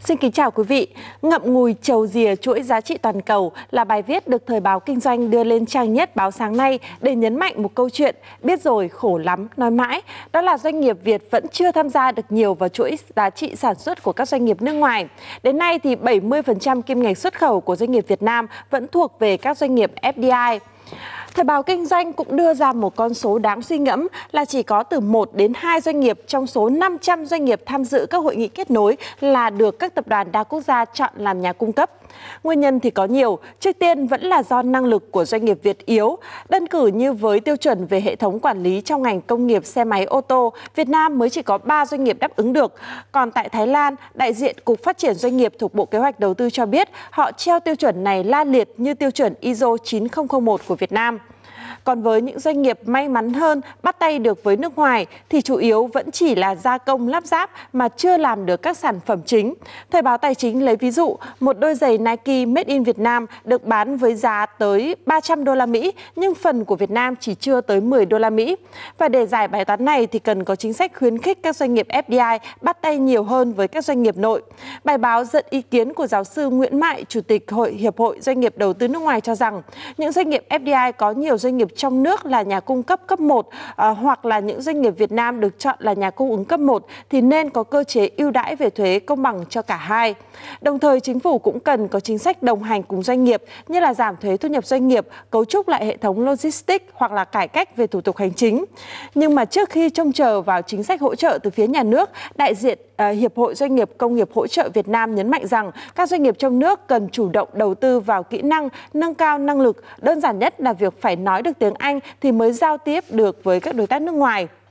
Xin kính chào quý vị. Ngậm ngùi trầu dìa chuỗi giá trị toàn cầu là bài viết được Thời báo Kinh doanh đưa lên trang nhất báo sáng nay để nhấn mạnh một câu chuyện biết rồi khổ lắm nói mãi. Đó là doanh nghiệp Việt vẫn chưa tham gia được nhiều vào chuỗi giá trị sản xuất của các doanh nghiệp nước ngoài. Đến nay thì 70% kim ngạch xuất khẩu của doanh nghiệp Việt Nam vẫn thuộc về các doanh nghiệp FDI. Thời báo kinh doanh cũng đưa ra một con số đáng suy ngẫm là chỉ có từ 1 đến 2 doanh nghiệp trong số 500 doanh nghiệp tham dự các hội nghị kết nối là được các tập đoàn đa quốc gia chọn làm nhà cung cấp. Nguyên nhân thì có nhiều, trước tiên vẫn là do năng lực của doanh nghiệp Việt yếu. Đơn cử như với tiêu chuẩn về hệ thống quản lý trong ngành công nghiệp xe máy ô tô, Việt Nam mới chỉ có 3 doanh nghiệp đáp ứng được. Còn tại Thái Lan, đại diện Cục Phát triển Doanh nghiệp thuộc Bộ Kế hoạch Đầu tư cho biết họ treo tiêu chuẩn này la liệt như tiêu chuẩn ISO 9001 của Việt Nam. Còn với những doanh nghiệp may mắn hơn bắt tay được với nước ngoài thì chủ yếu vẫn chỉ là gia công lắp ráp mà chưa làm được các sản phẩm chính. Thời báo Tài chính lấy ví dụ, một đôi giày Nike made in Việt Nam được bán với giá tới 300 đô la Mỹ nhưng phần của Việt Nam chỉ chưa tới 10 đô la Mỹ. Và để giải bài toán này thì cần có chính sách khuyến khích các doanh nghiệp FDI bắt tay nhiều hơn với các doanh nghiệp nội. Bài báo dẫn ý kiến của giáo sư Nguyễn Mại, Chủ tịch Hội Hiệp hội Doanh nghiệp Đầu tư nước ngoài cho rằng những doanh nghiệp FDI có nhiều doanh nghiệp nghiệp trong nước là nhà cung cấp cấp 1 à, hoặc là những doanh nghiệp Việt Nam được chọn là nhà cung ứng cấp 1 thì nên có cơ chế ưu đãi về thuế công bằng cho cả hai. Đồng thời chính phủ cũng cần có chính sách đồng hành cùng doanh nghiệp như là giảm thuế thu nhập doanh nghiệp, cấu trúc lại hệ thống logistics hoặc là cải cách về thủ tục hành chính. Nhưng mà trước khi trông chờ vào chính sách hỗ trợ từ phía nhà nước, đại diện à, Hiệp hội Doanh nghiệp Công nghiệp Hỗ trợ Việt Nam nhấn mạnh rằng các doanh nghiệp trong nước cần chủ động đầu tư vào kỹ năng, nâng cao năng lực. Đơn giản nhất là việc phải nói được được tiếng Anh thì mới giao tiếp được với các đối tác nước ngoài.